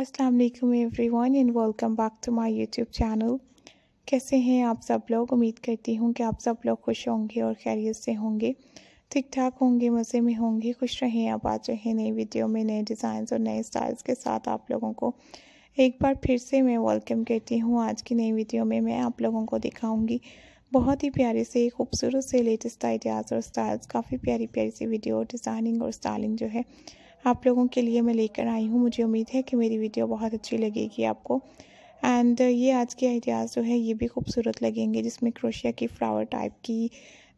अस्सलाम वालेकुम everyone and welcome back to my YouTube channel कैसे हैं आप सब लोग उम्मीद करती हूँ कि आप सब लोग खुश होंगे और खैरियत से होंगे ठीक ठाक होंगे मज़े में होंगे खुश रहें आप आज रहे नई वीडियो में नए डिज़ाइंस और नए स्टाइल्स के साथ आप लोगों को एक बार फिर से मैं वेलकम करती हूँ आज की नई वीडियो में मैं आप लोगों को दिखाऊँगी बहुत ही प्यारे से खूबसूरत से लेटेस्ट आइडियाज़ और स्टाइल्स काफ़ी प्यारी प्यारी सी वीडियो डिज़ाइनिंग और स्टाइलिंग जो है आप लोगों के लिए मैं लेकर आई हूँ मुझे उम्मीद है कि मेरी वीडियो बहुत अच्छी लगेगी आपको एंड uh, ये आज के आइडियाज़ जो है ये भी खूबसूरत लगेंगे जिसमें क्रोशिया की फ्लावर टाइप की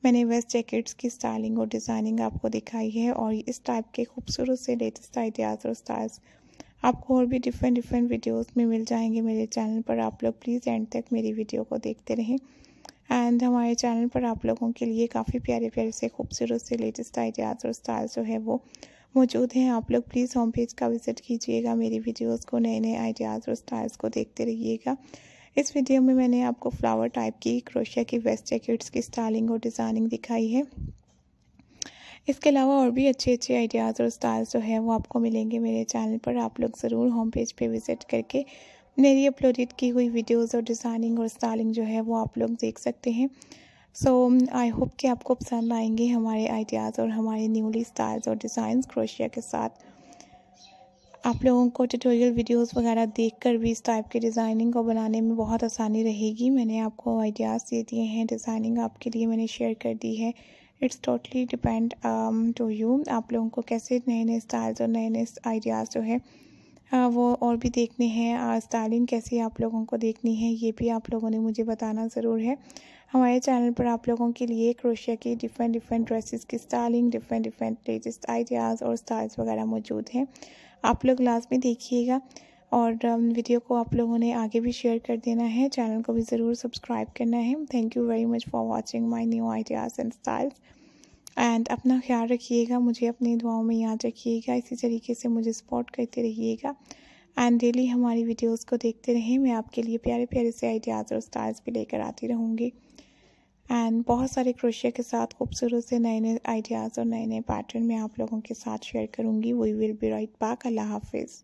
मैंने वेस्ट जैकेट्स की स्टाइलिंग और डिज़ाइनिंग आपको दिखाई है और इस टाइप के खूबसूरत से लेटेस्ट आइडियाज़ और स्टाइल्स आपको और भी डिफरेंट डिफरेंट वीडियोस में मिल जाएंगे मेरे चैनल पर आप लोग प्लीज़ एंड तक मेरी वीडियो को देखते रहें एंड हमारे चैनल पर आप लोगों के लिए काफ़ी प्यारे प्यारे से खूबसूरत से लेटेस्ट आइडियाज़ और स्टाइल जो है वो मौजूद हैं आप लोग प्लीज़ होम पेज का विज़िट कीजिएगा मेरी वीडियोस को नए नए आइडियाज़ और स्टाइल्स को देखते रहिएगा इस वीडियो में मैंने आपको फ्लावर टाइप की क्रोशिया की वेस्ट जैकेट्स की स्टाइलिंग और डिज़ाइनिंग दिखाई है इसके अलावा और भी अच्छे अच्छे आइडियाज़ और स्टाइल्स जो है वो आपको मिलेंगे मेरे चैनल पर आप लोग ज़रूर होम पेज पर विज़िट करके मेरी अपलोडेड की हुई वीडियोस और डिज़ाइनिंग और स्टाइलिंग जो है वो आप लोग देख सकते हैं सो आई होप कि आपको पसंद आएंगे हमारे आइडियाज़ और हमारे न्यूली स्टाइल्स और डिज़ाइंस क्रोशिया के साथ आप लोगों को ट्यूटोरियल वीडियोस वगैरह देखकर भी इस टाइप के डिज़ाइनिंग को बनाने में बहुत आसानी रहेगी मैंने आपको आइडियाज़ दे दिए हैं डिज़ाइनिंग आपके लिए मैंने शेयर कर दी है it's totally depend to you आप लोगों को कैसे नए नए स्टाइल्स और नए नए आइडियाज़ जो है वो और भी देखने हैं स्टाइलिंग कैसी आप लोगों को देखनी है ये भी आप लोगों ने मुझे बताना ज़रूर है हमारे चैनल पर आप लोगों के लिए क्रोशिया की डिफरेंट डिफरेंट ड्रेसेस की styling different different latest ideas और स्टाइल्स वगैरह मौजूद हैं आप लोग लास्ट में देखिएगा और वीडियो um, को आप लोगों ने आगे भी शेयर कर देना है चैनल को भी ज़रूर सब्सक्राइब करना है thank you very much for watching my new ideas and styles and अपना ख्याल रखिएगा मुझे अपनी दुआओं में याद रखिएगा इसी तरीके से मुझे सपोर्ट करते रहिएगा एंड डेली हमारी वीडियोस को देखते रहें मैं आपके लिए प्यारे प्यारे से आइडियाज़ और स्टार्स भी लेकर आती रहूँगी एंड बहुत सारे क्रोशिया के साथ खूबसूरत से नए नए आइडियाज़ और नए नए पैटर्न मैं आप लोगों के साथ शेयर करूँगी we will be right back अल्लाह हाफिज़